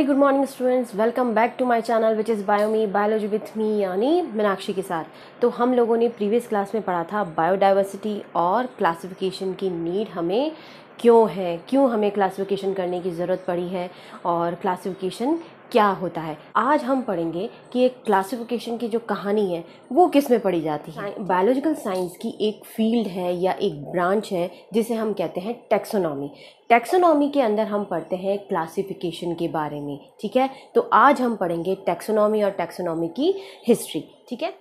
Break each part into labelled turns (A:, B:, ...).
A: very good morning students welcome back to my channel which is बायोमी biology with me यानी मीनाक्षी के साथ तो हम लोगों ने प्रीवियस क्लास में पढ़ा था बायोडाइवर्सिटी और क्लासिफिकेशन की नीड हमें क्यों है क्यों हमें क्लासिफिकेशन करने की ज़रूरत पड़ी है और क्लासिफिकेशन क्या होता है आज हम पढ़ेंगे कि एक क्लासिफिकेशन की जो कहानी है वो किस में पढ़ी जाती है बायोलॉजिकल साइंस की एक फील्ड है या एक ब्रांच है जिसे हम कहते हैं टेक्सोनॉमी टेक्सोनॉमी के अंदर हम पढ़ते हैं क्लासिफिकेशन के बारे में ठीक है तो आज हम पढ़ेंगे टेक्सोनॉमी और टेक्सोनॉमी की हिस्ट्री ठीक है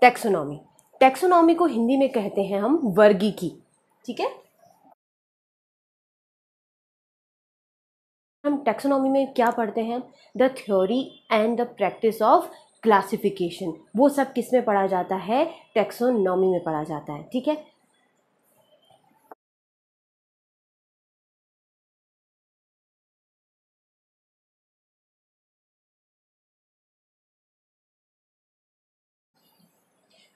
A: टेक्सोनॉमी टेक्सोनॉमी को हिंदी में कहते हैं हम
B: वर्गी की ठीक है
A: हम टेक्सोनॉमी में क्या पढ़ते हैं the theory and the practice of classification वो सब किस में पढ़ा जाता है टेक्सोनॉमी में पढ़ा जाता है ठीक है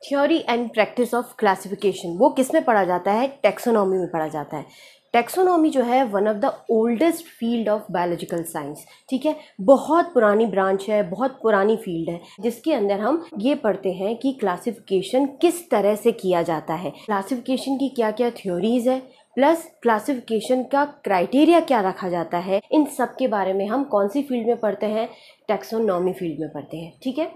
A: theory and practice of classification वो किस में पढ़ा जाता है टेक्सोनॉमी में पढ़ा जाता है टेक्सोनॉमी जो है one of the oldest field of biological science ठीक है बहुत पुरानी ब्रांच है बहुत पुरानी फील्ड है जिसके अंदर हम ये पढ़ते हैं कि क्लासिफिकेशन किस तरह से किया जाता है क्लासिफिकेशन की क्या क्या थ्योरीज है प्लस क्लासिफिकेशन का क्राइटेरिया क्या रखा जाता है इन सब के बारे में हम कौन सी फील्ड में पढ़ते हैं टेक्सोनॉमी फील्ड में पढ़ते हैं ठीक है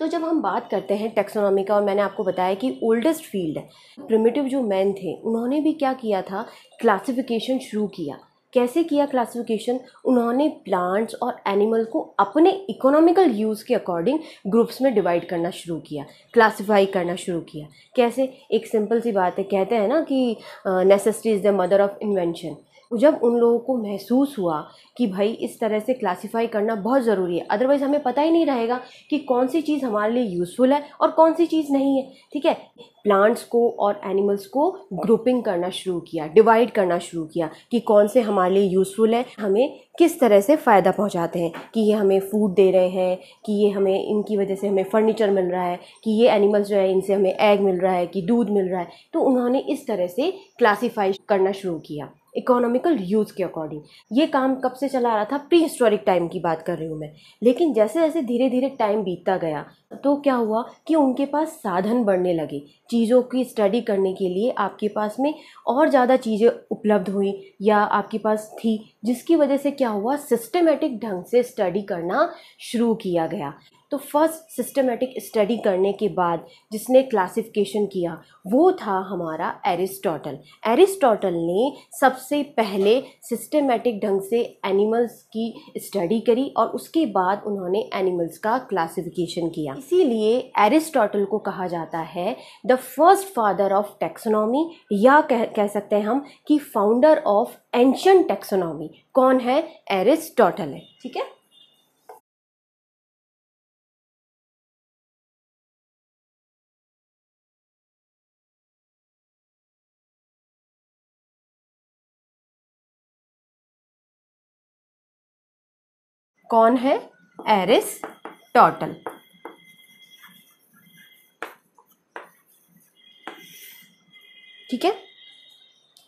A: तो जब हम बात करते हैं टेक्सोनॉमी का और मैंने आपको बताया कि ओल्डेस्ट फील्ड प्रिमेटिव जो मैन थे उन्होंने भी क्या किया था क्लासिफिकेशन शुरू किया कैसे किया क्लासिफिकेशन उन्होंने प्लांट्स और एनिमल को अपने इकोनॉमिकल यूज़ के अकॉर्डिंग ग्रुप्स में डिवाइड करना शुरू किया क्लासिफाई करना शुरू किया कैसे एक सिंपल सी बात है कहते हैं ना कि necessary is the mother of invention जब उन लोगों को महसूस हुआ कि भाई इस तरह से क्लासीफाई करना बहुत ज़रूरी है अदरवाइज़ हमें पता ही नहीं रहेगा कि कौन सी चीज़ हमारे लिए यूज़फुल है और कौन सी चीज़ नहीं है ठीक है प्लांट्स को और एनिमल्स को ग्रुपिंग करना शुरू किया डिवाइड करना शुरू किया कि कौन से हमारे लिए यूज़फुल है हमें किस तरह से फ़ायदा पहुंचाते हैं कि ये हमें फूड दे रहे हैं कि ये हमें इनकी वजह से हमें फर्नीचर मिल रहा है कि ये एनिमल्स जो है इनसे हमें एग मिल रहा है कि दूध मिल रहा है तो उन्होंने इस तरह से क्लासीफाई करना शुरू किया इकोनॉमिकल यूज़ के अकॉर्डिंग ये काम कब से चला रहा था प्री हिस्टोरिक टाइम की बात कर रही हूँ मैं लेकिन जैसे जैसे धीरे धीरे टाइम बीतता गया तो क्या हुआ कि उनके पास साधन बढ़ने लगे चीज़ों की स्टडी करने के लिए आपके पास में और ज़्यादा चीज़ें उपलब्ध हुई या आपके पास थी जिसकी वजह से क्या हुआ सिस्टमेटिक ढंग से स्टडी करना शुरू किया गया तो फर्स्ट सिस्टमेटिक स्टडी करने के बाद जिसने क्लासिफिकेशन किया वो था हमारा एरिस्टोटल एरिस्टोटल ने सबसे पहले सिस्टमेटिक ढंग से एनिमल्स की स्टडी करी और उसके बाद उन्होंने एनिमल्स का क्लासिफिकेशन किया इसीलिए एरिस्टोटल को कहा जाता है the first father of taxonomy या कह कह सकते हैं हम कि फाउंडर ऑफ एंशंट टेक्सोनॉमी कौन है एरिस्टोटल है ठीक है
B: कौन है एरिस टोटल
A: ठीक है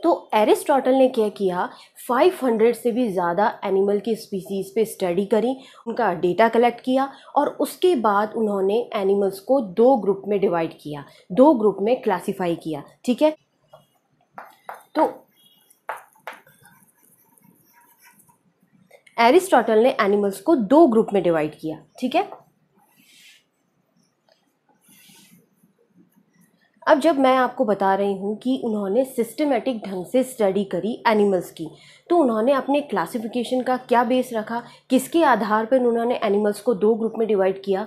A: तो एरिस्टोटल ने क्या किया 500 से भी ज़्यादा एनिमल की स्पीसीज़ पे स्टडी करी उनका डेटा कलेक्ट किया और उसके बाद उन्होंने एनिमल्स को दो ग्रुप में डिवाइड किया दो ग्रुप में क्लासिफाई किया ठीक है तो एरिस्टोटल ने एनिमल्स को दो ग्रुप में डिवाइड किया ठीक है अब जब मैं आपको बता रही हूँ कि उन्होंने सिस्टमेटिक ढंग से स्टडी करी एनिमल्स की तो उन्होंने अपने क्लासिफिकेशन का क्या बेस रखा किसके आधार पर उन्होंने एनिमल्स को दो ग्रुप में डिवाइड किया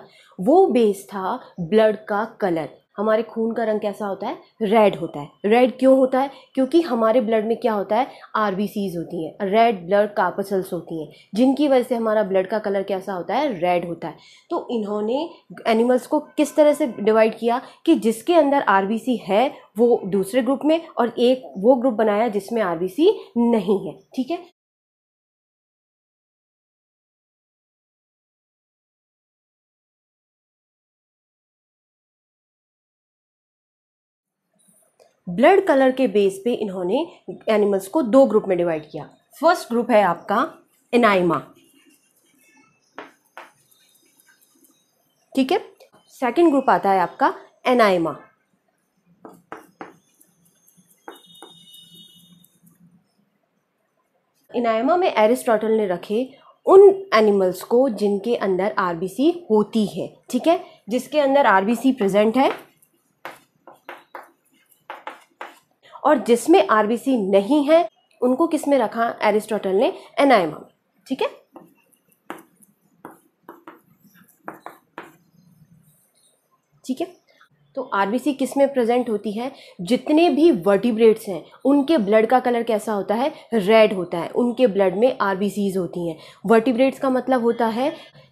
A: वो बेस था ब्लड का कलर हमारे खून का रंग कैसा होता है रेड होता है रेड क्यों होता है क्योंकि हमारे ब्लड में क्या होता है आर होती हैं रेड ब्लड कार्पसल्स होती हैं जिनकी वजह से हमारा ब्लड का कलर कैसा होता है रेड होता है तो इन्होंने एनिमल्स को किस तरह से डिवाइड किया कि जिसके अंदर आर है वो दूसरे ग्रुप में और एक वो ग्रुप बनाया जिसमें आर नहीं है ठीक है ब्लड कलर के बेस पे इन्होंने एनिमल्स को दो ग्रुप में डिवाइड किया फर्स्ट ग्रुप है आपका एनाइमा ठीक है सेकंड ग्रुप आता है आपका एनाइमा इनायमा में एरिस्टोटल ने रखे उन एनिमल्स को जिनके अंदर आरबीसी होती है ठीक है जिसके अंदर आरबीसी प्रेजेंट है और जिसमें आरबीसी नहीं है उनको किस में रखा एरिस्टोटल ने एनाइमा में ठीक है ठीक है तो आरबीसी किस में प्रेजेंट होती है जितने भी वर्टिब्रेट्स हैं उनके ब्लड का कलर कैसा होता है रेड होता है उनके ब्लड में आरबीसीज होती हैं वर्टिब्रेट्स का मतलब होता है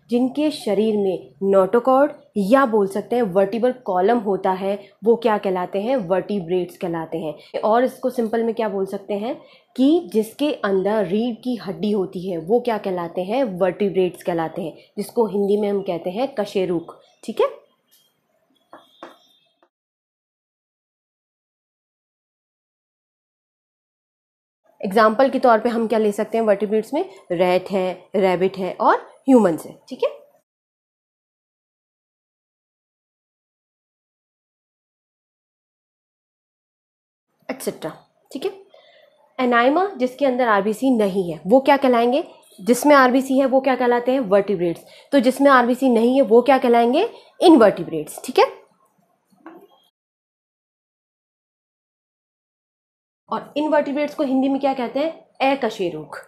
A: जिनके शरीर में नोटोकॉर्ड या बोल सकते हैं वर्टिबल कॉलम होता है वो क्या कहलाते हैं वर्टिब्रेट्स कहलाते हैं और इसको सिंपल में क्या बोल सकते हैं कि जिसके अंदर रीढ़ की हड्डी होती है वो क्या कहलाते हैं वर्टिब्रेट्स कहलाते हैं जिसको हिंदी में हम कहते हैं कशेरुक
B: ठीक है एग्जाम्पल के तौर पे हम क्या ले सकते हैं वर्टिब्रेट्स में रैट है रैबिट है और ह्यूमन से ठीक है
A: एक्सेट्रा ठीक है एनाइमा जिसके अंदर आरबीसी नहीं है वो क्या कहलाएंगे जिसमें आरबीसी है वो क्या कहलाते हैं वर्टिब्रेट्स तो जिसमें आरबीसी नहीं है वो क्या कहलाएंगे इनवर्टिब्रेट्स ठीक है
B: और इनवर्टिब्रेट्स को हिंदी में क्या कहते हैं अकशेरुख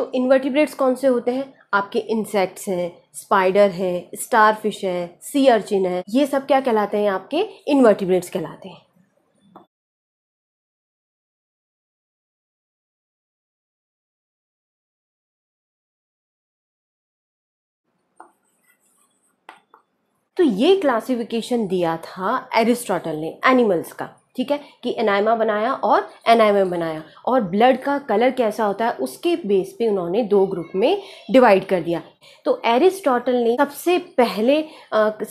A: तो इन्वर्टिब्रेट्स कौन से होते हैं आपके इंसेक्ट्स हैं स्पाइडर हैं स्टार फिश है सी अर्चिन है ये सब क्या कहलाते हैं आपके इन्वर्टिब्रेट्स कहलाते हैं तो ये क्लासिफिकेशन दिया था एरिस्टोटल ने एनिमल्स का ठीक है कि एनाइमा बनाया और एनाइमा बनाया और ब्लड का कलर कैसा होता है उसके बेस पे उन्होंने दो ग्रुप में डिवाइड कर दिया तो एरिस्टोटल ने सबसे पहले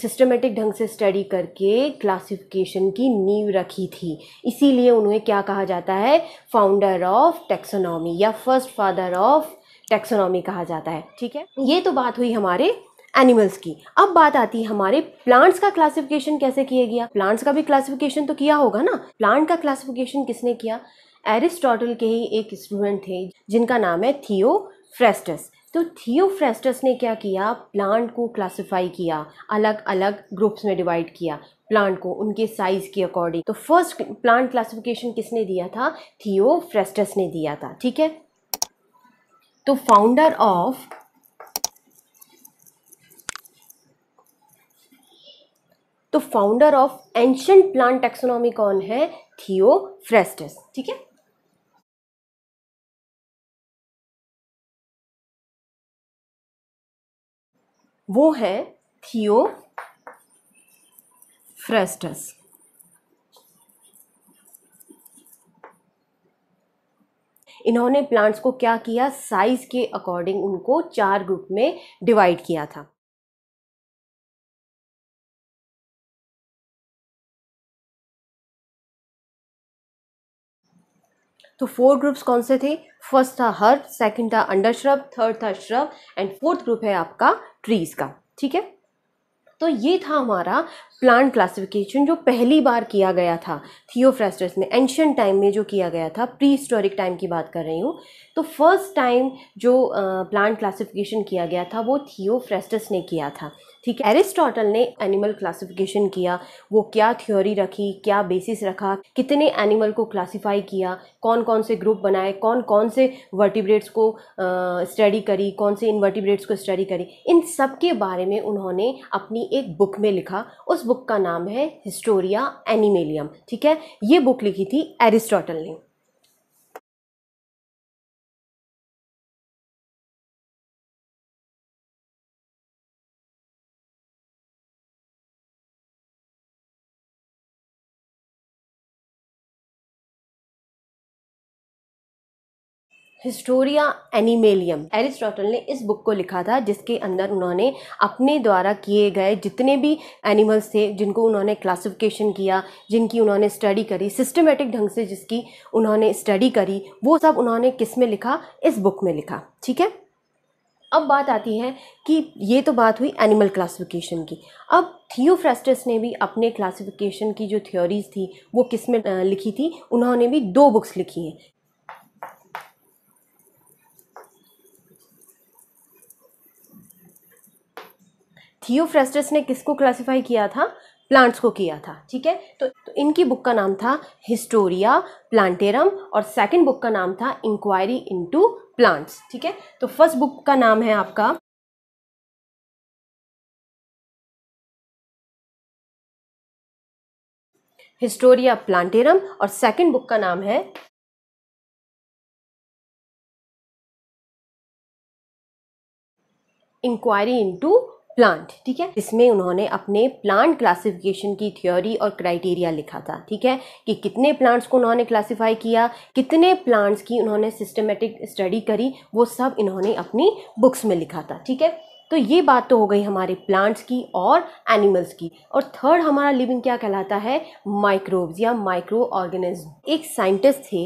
A: सिस्टमेटिक ढंग से स्टडी करके क्लासिफिकेशन की नींव रखी थी इसीलिए उन्हें क्या कहा जाता है फाउंडर ऑफ टेक्सोनॉमी या फर्स्ट फादर ऑफ टेक्सोनॉमी कहा जाता है ठीक है ये तो बात हुई हमारे एनिमल्स की अब बात आती है हमारे प्लांट्स का क्लासिफिकेशन कैसे किया गया प्लांट्स का भी क्लासिफिकेशन तो किया होगा ना प्लांट का क्लासिफिकेशन किसने किया एरिस्टोटल के ही एक स्टूडेंट थे जिनका नाम है थियो फ्रेस्टस तो थियोफ्रेस्टस ने क्या किया प्लांट को क्लासिफाई किया अलग अलग ग्रुप्स में डिवाइड किया प्लांट को उनके साइज के अकॉर्डिंग तो फर्स्ट प्लांट क्लासिफिकेशन किसने दिया था थियोफ्रेस्टस ने दिया था ठीक है तो फाउंडर ऑफ तो founder of ancient plant taxonomy कौन है थियो
B: फ्रेस्टस ठीक है वो है थियो
A: फ्रेस्टस इन्होंने प्लांट्स को क्या किया साइज के
B: अकॉर्डिंग उनको चार ग्रुप में डिवाइड किया था
A: तो फोर ग्रुप्स कौन से थे फर्स्ट था हर्ब सेकंड था अंडर श्रब थर्ड था श्रब एंड फोर्थ ग्रुप है आपका ट्रीज का ठीक है तो ये था हमारा प्लांट क्लासिफिकेशन जो पहली बार किया गया था थियोफ्रेस्टस में एंशियंट टाइम में जो किया गया था प्री हिस्टोरिक टाइम की बात कर रही हूँ तो फर्स्ट टाइम जो प्लांट क्लासिफिकेशन किया गया था वो थियोफ्रेस्टस ने किया था ठीक है एरिस्टोटल ने एनिमल क्लासिफिकेशन किया वो क्या थ्योरी रखी क्या बेसिस रखा कितने एनिमल को क्लासिफाई किया कौन कौन से ग्रुप बनाए कौन कौन से वर्टिब्रेट्स को स्टडी करी कौन से इनवर्टिब्रेट्स को स्टडी करी इन सब के बारे में उन्होंने अपनी एक बुक में लिखा उस बुक का नाम है हिस्टोरिया एनिमेलियम ठीक है ये बुक लिखी थी
B: एरिस्टोटल ने हिस्टोरिया एनिमेलियम
A: एरिस्टोटल ने इस बुक को लिखा था जिसके अंदर उन्होंने अपने द्वारा किए गए जितने भी एनिमल्स थे जिनको उन्होंने क्लासिफिकेशन किया जिनकी उन्होंने स्टडी करी सिस्टमेटिक ढंग से जिसकी उन्होंने स्टडी करी वो सब उन्होंने किस में लिखा इस बुक में लिखा ठीक है अब बात आती है कि ये तो बात हुई एनिमल क्लासिफिकेशन की अब थियोफ्रेस्टस ने भी अपने क्लासिफिकेशन की जो थ्योरीज थी वो किस में लिखी थी उन्होंने भी दो बुक्स लिखी हैं थियोफ्रेस्टस ने किसको क्लासिफाई किया था प्लांट्स को किया था ठीक है तो, तो इनकी बुक का नाम था हिस्टोरिया प्लांटेरम और सेकंड बुक का नाम था इंक्वायरी इनटू प्लांट्स ठीक है तो
B: फर्स्ट बुक का नाम है आपका
C: हिस्टोरिया प्लांटेरम और सेकंड बुक का नाम है
A: इंक्वायरी इनटू प्लांट ठीक है इसमें उन्होंने अपने प्लांट क्लासिफिकेशन की थ्योरी और क्राइटेरिया लिखा था ठीक है कि कितने प्लांट्स को उन्होंने क्लासिफाई किया कितने प्लांट्स की उन्होंने सिस्टमेटिक स्टडी करी वो सब इन्होंने अपनी बुक्स में लिखा था ठीक है तो ये बात तो हो गई हमारे प्लांट्स की और एनिमल्स की और थर्ड हमारा लिविंग क्या कहलाता है माइक्रोब्स या माइक्रो ऑर्गेनिज्म एक साइंटिस्ट थे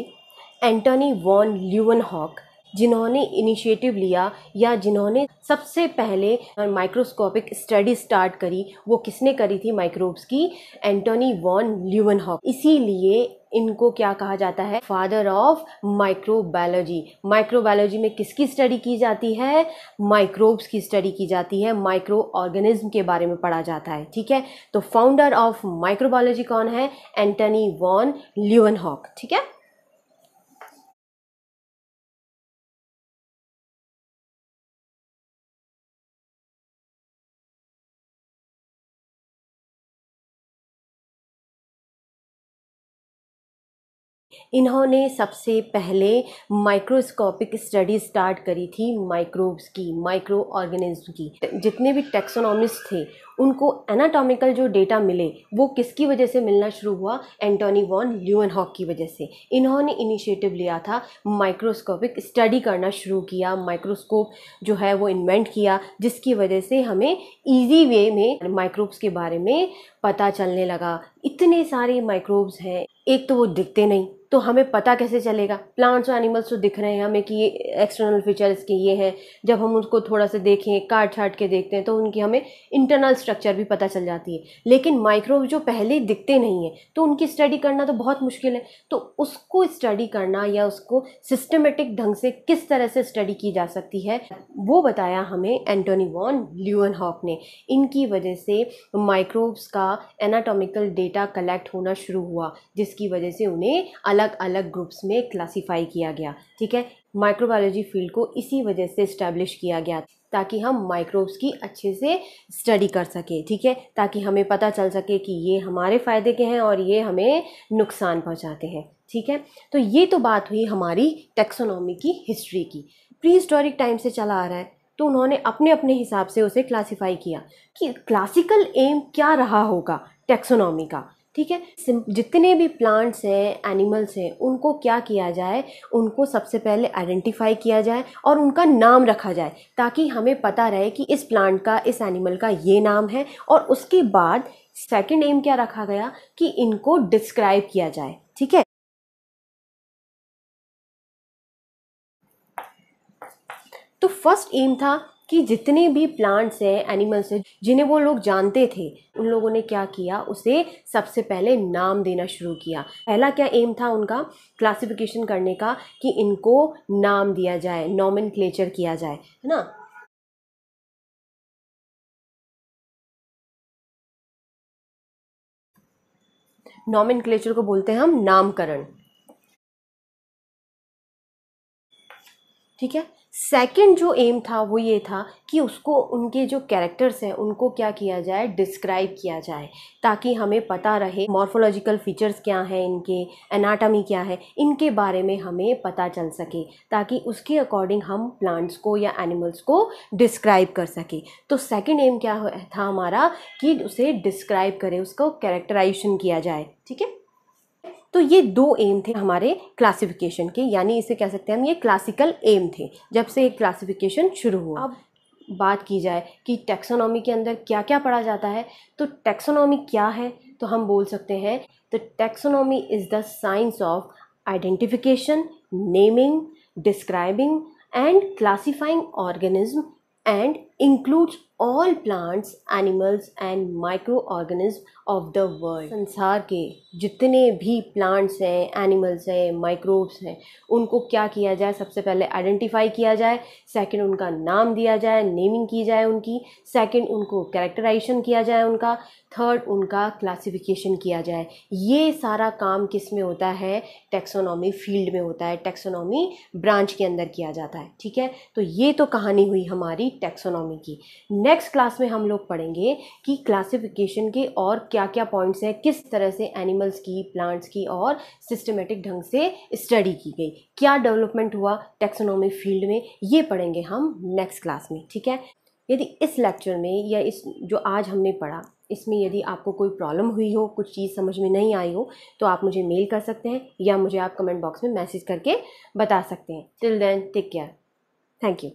A: एंटनी वॉन ल्यूवन हॉक जिन्होंने इनिशिएटिव लिया या जिन्होंने सबसे पहले माइक्रोस्कोपिक स्टडी स्टार्ट करी वो किसने करी थी माइक्रोब्स की एंटोनी वॉन ल्यूवनहॉक इसीलिए इनको क्या कहा जाता है फादर ऑफ माइक्रोबायोलॉजी माइक्रोबायोलॉजी में किसकी स्टडी की जाती है माइक्रोब्स की स्टडी की जाती है माइक्रो ऑर्गेनिज्म के बारे में पढ़ा जाता है ठीक है तो फाउंडर ऑफ माइक्रोबायोलॉजी कौन है एंटनी वॉन हॉक ठीक है इन्होंने सबसे पहले माइक्रोस्कोपिक स्टडी स्टार्ट करी थी माइक्रोब्स की माइक्रो ऑर्गेनिज्म की जितने भी टेक्सोनॉमिस्ट थे उनको एनाटॉमिकल जो डेटा मिले वो किसकी वजह से मिलना शुरू हुआ एंटोनी वॉन ल्यून हॉक की वजह से इन्होंने इनिशिएटिव लिया था माइक्रोस्कोपिक स्टडी करना शुरू किया माइक्रोस्कोप जो है वो इन्वेंट किया जिसकी वजह से हमें ईजी वे में माइक्रोब्स के बारे में पता चलने लगा इतने सारे माइक्रोब्स हैं एक तो वो दिखते नहीं तो हमें पता कैसे चलेगा प्लांट्स और एनिमल्स तो दिख रहे हैं हमें कि ये एक्सटर्नल फीचर्स के ये हैं जब हम उसको थोड़ा सा देखें काट छाट के देखते हैं तो उनकी हमें इंटरनल स्ट्रक्चर भी पता चल जाती है लेकिन माइक्रोव जो पहले दिखते नहीं हैं तो उनकी स्टडी करना तो बहुत मुश्किल है तो उसको स्टडी करना या उसको सिस्टमेटिक ढंग से किस तरह से स्टडी की जा सकती है वो बताया हमें एंटोनी वॉन ल्यून हॉक ने इनकी वजह से माइक्रोब्स का एनाटोमिकल डेटा कलेक्ट होना शुरू हुआ जिसकी वजह से उन्हें अलग अलग ग्रुप्स में क्लासीफाई किया गया ठीक है माइक्रोबायोलॉजी फील्ड को इसी वजह से इस्टेब्लिश किया गया ताकि हम माइक्रोब्स की अच्छे से स्टडी कर सकें ठीक है ताकि हमें पता चल सके कि ये हमारे फ़ायदे के हैं और ये हमें नुकसान पहुंचाते हैं ठीक है तो ये तो बात हुई हमारी टेक्सोनॉमी की हिस्ट्री की प्री हिस्टोरिक टाइम से चला आ रहा है तो उन्होंने अपने अपने हिसाब से उसे क्लासीफाई किया कि क्लासिकल एम क्या रहा होगा टेक्सोनॉमी का ठीक है जितने भी प्लांट्स हैं एनिमल्स हैं उनको क्या किया जाए उनको सबसे पहले आइडेंटिफाई किया जाए और उनका नाम रखा जाए ताकि हमें पता रहे कि इस प्लांट का इस एनिमल का ये नाम है और उसके बाद सेकंड एम क्या रखा गया कि इनको डिस्क्राइब किया जाए ठीक है तो फर्स्ट एम था कि जितने भी प्लांट्स हैं एनिमल्स हैं जिन्हें वो लोग जानते थे उन लोगों ने क्या किया उसे सबसे पहले नाम देना शुरू किया पहला क्या एम था उनका क्लासिफिकेशन करने का कि इनको नाम दिया जाए नॉमिन किया
B: जाए है ना नॉमिन को बोलते हैं हम नामकरण
A: ठीक है सेकंड जो एम था वो ये था कि उसको उनके जो कैरेक्टर्स हैं उनको क्या किया जाए डिस्क्राइब किया जाए ताकि हमें पता रहे मॉर्फोलॉजिकल फीचर्स क्या हैं इनके एनाटॉमी क्या है इनके बारे में हमें पता चल सके ताकि उसके अकॉर्डिंग हम प्लांट्स को या एनिमल्स को डिस्क्राइब कर सके तो सेकेंड एम क्या था हमारा कि उसे डिस्क्राइब करें उसको कैरेक्टराइजेशन किया जाए ठीक है तो ये दो एम थे हमारे क्लासिफिकेशन के यानी इसे कह सकते हैं हम ये क्लासिकल एम थे जब से एक क्लासिफिकेशन शुरू हुआ अब बात की जाए कि टेक्सोनॉमी के अंदर क्या क्या पढ़ा जाता है तो टेक्सोनॉमी क्या है तो हम बोल सकते हैं the taxonomy is the science of identification naming describing and classifying organism and includes all plants animals and micro organism of the world संसार के जितने भी प्लांट्स हैं एनिमल्स हैं माइक्रोब्स हैं उनको क्या किया जाए सबसे पहले आइडेंटिफाई किया जाए सेकंड उनका नाम दिया जाए नेमिंग की जाए उनकी सेकंड उनको कैरेक्टराइजेशन किया जाए उनका थर्ड उनका क्लासिफिकेशन किया जाए ये सारा काम किस में होता है टेक्सोनॉमी फील्ड में होता है टेक्सोनॉमी ब्रांच के अंदर किया जाता है ठीक है तो ये तो कहानी हुई हमारी टेक्सोनॉमी की नेक्स्ट क्लास में हम लोग पढ़ेंगे कि क्लासिफिकेशन के और क्या क्या पॉइंट्स हैं किस तरह से एनिमल्स की प्लांट्स की और सिस्टमेटिक ढंग से स्टडी की गई क्या डेवलपमेंट हुआ टेक्सोनॉमी फील्ड में ये पढ़ेंगे हम नेक्स्ट क्लास में ठीक है यदि इस लेक्चर में या इस जो आज हमने पढ़ा इसमें यदि आपको कोई प्रॉब्लम हुई हो कुछ चीज़ समझ में नहीं आई हो तो आप मुझे मेल कर सकते हैं या मुझे आप कमेंट बॉक्स में मैसेज करके बता सकते हैं till then take care thank you